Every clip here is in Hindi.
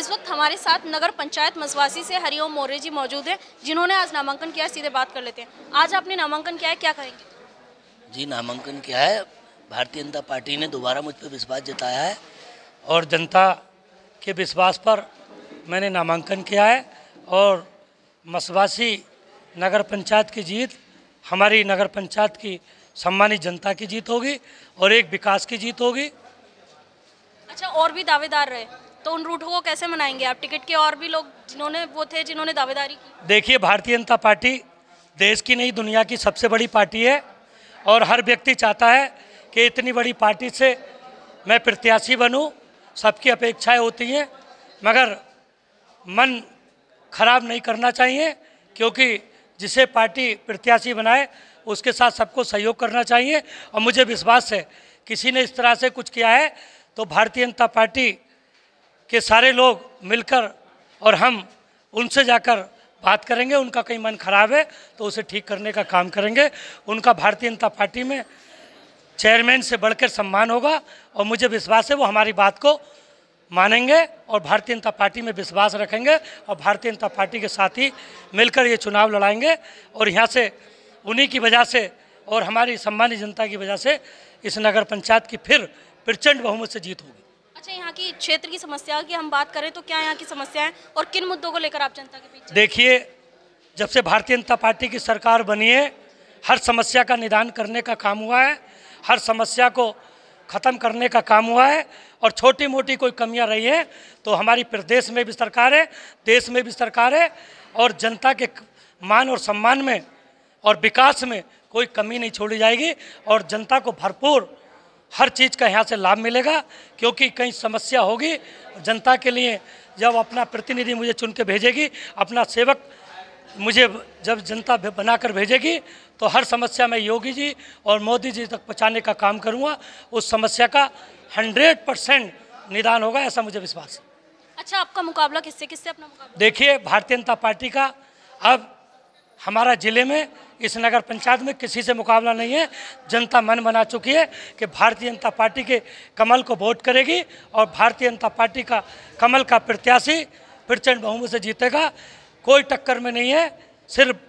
इस वक्त हमारे साथ नगर पंचायत मजवासी से हरिओम मौर्य जी मौजूद हैं जिन्होंने आज नामांकन किया सीधे बात कर लेते हैं आज आपने नामांकन किया है क्या कहेंगे जी नामांकन किया है भारतीय जनता पार्टी ने दोबारा मुझ पर विश्वास जताया है और जनता के विश्वास पर मैंने नामांकन किया है और मसवासी नगर पंचायत की जीत हमारी नगर पंचायत की सम्मानित जनता की जीत होगी और एक विकास की जीत होगी अच्छा और भी दावेदार रहे तो उन रूटों को कैसे मनाएंगे आप टिकट के और भी लोग जिन्होंने वो थे जिन्होंने दावेदारी की देखिए भारतीय जनता पार्टी देश की नहीं दुनिया की सबसे बड़ी पार्टी है और हर व्यक्ति चाहता है कि इतनी बड़ी पार्टी से मैं प्रत्याशी बनूँ सबकी अपेक्षाएँ होती हैं मगर मन खराब नहीं करना चाहिए क्योंकि जिसे पार्टी प्रत्याशी बनाए उसके साथ सबको सहयोग करना चाहिए और मुझे विश्वास है किसी ने इस तरह से कुछ किया है तो भारतीय जनता पार्टी कि सारे लोग मिलकर और हम उनसे जाकर बात करेंगे उनका कहीं मन खराब है तो उसे ठीक करने का काम करेंगे उनका भारतीय जनता पार्टी में चेयरमैन से बढ़कर सम्मान होगा और मुझे विश्वास है वो हमारी बात को मानेंगे और भारतीय जनता पार्टी में विश्वास रखेंगे और भारतीय जनता पार्टी के साथ ही मिलकर ये चुनाव लड़ाएंगे और यहाँ से उन्हीं की वजह से और हमारी सम्मानित जनता की वजह से इस नगर पंचायत की फिर प्रचंड बहुमत से जीत होगी अच्छा यहाँ की क्षेत्र की समस्या की हम बात करें तो क्या यहाँ की समस्या है और किन मुद्दों को लेकर आप जनता के बीच देखिए जब से भारतीय जनता पार्टी की सरकार बनी है हर समस्या का निदान करने का काम हुआ है हर समस्या को ख़त्म करने का काम हुआ है और छोटी मोटी कोई कमियां रही है तो हमारी प्रदेश में भी सरकार है देश में भी सरकार है और जनता के मान और सम्मान में और विकास में कोई कमी नहीं छोड़ी जाएगी और जनता को भरपूर हर चीज़ का यहाँ से लाभ मिलेगा क्योंकि कहीं समस्या होगी जनता के लिए जब अपना प्रतिनिधि मुझे चुन के भेजेगी अपना सेवक मुझे जब जनता बनाकर भेजेगी तो हर समस्या मैं योगी जी और मोदी जी तक पहुँचाने का काम करूँगा उस समस्या का हंड्रेड परसेंट निदान होगा ऐसा मुझे विश्वास है अच्छा आपका मुकाबला किससे किससे अपना देखिए भारतीय जनता पार्टी का अब हमारा ज़िले में इस नगर पंचायत में किसी से मुकाबला नहीं है जनता मन बना चुकी है कि भारतीय जनता पार्टी के कमल को वोट करेगी और भारतीय जनता पार्टी का कमल का प्रत्याशी प्रचंड बहुमत से जीतेगा कोई टक्कर में नहीं है सिर्फ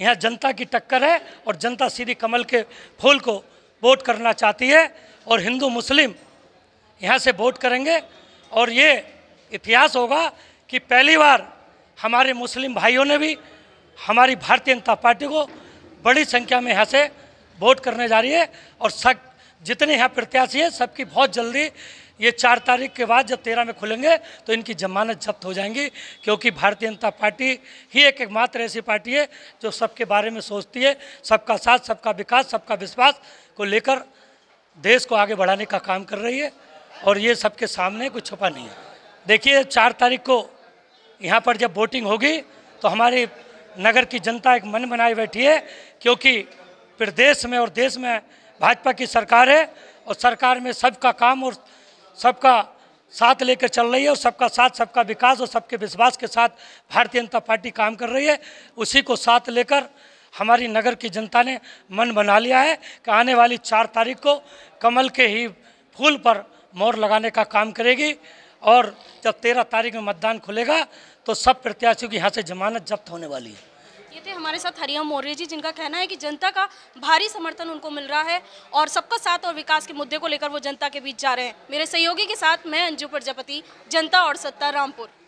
यहाँ जनता की टक्कर है और जनता श्री कमल के फूल को वोट करना चाहती है और हिंदू मुस्लिम यहाँ से वोट करेंगे और ये इतिहास होगा कि पहली बार हमारे मुस्लिम भाइयों ने भी हमारी भारतीय जनता पार्टी को बड़ी संख्या में यहाँ से वोट करने जा रही है और सब जितने यहाँ प्रत्याशी हैं सबकी बहुत जल्दी ये चार तारीख के बाद जब तेरह में खुलेंगे तो इनकी जमानत जब्त हो जाएंगी क्योंकि भारतीय जनता पार्टी ही एक एकमात्र ऐसी पार्टी है जो सबके बारे में सोचती है सबका साथ सबका विकास सबका विश्वास को लेकर देश को आगे बढ़ाने का काम कर रही है और ये सबके सामने कुछ छुपा नहीं है देखिए चार तारीख को यहाँ पर जब वोटिंग होगी तो हमारी नगर की जनता एक मन बनाए बैठी है क्योंकि प्रदेश में और देश में भाजपा की सरकार है और सरकार में सबका काम और सबका साथ लेकर चल रही है और सबका साथ सबका विकास और सबके विश्वास के साथ भारतीय जनता पार्टी काम कर रही है उसी को साथ लेकर हमारी नगर की जनता ने मन बना लिया है कि आने वाली चार तारीख को कमल के ही फूल पर मोर लगाने का काम करेगी और जब तेरह तारीख में मतदान खुलेगा तो सब प्रत्याशियों की यहाँ से जमानत जब्त होने वाली है ये थे हमारे साथ हरियम मौर्य जी जिनका कहना है कि जनता का भारी समर्थन उनको मिल रहा है और सबका साथ और विकास के मुद्दे को लेकर वो जनता के बीच जा रहे हैं मेरे सहयोगी के साथ मैं अंजू प्रजापति जनता और सत्ता रामपुर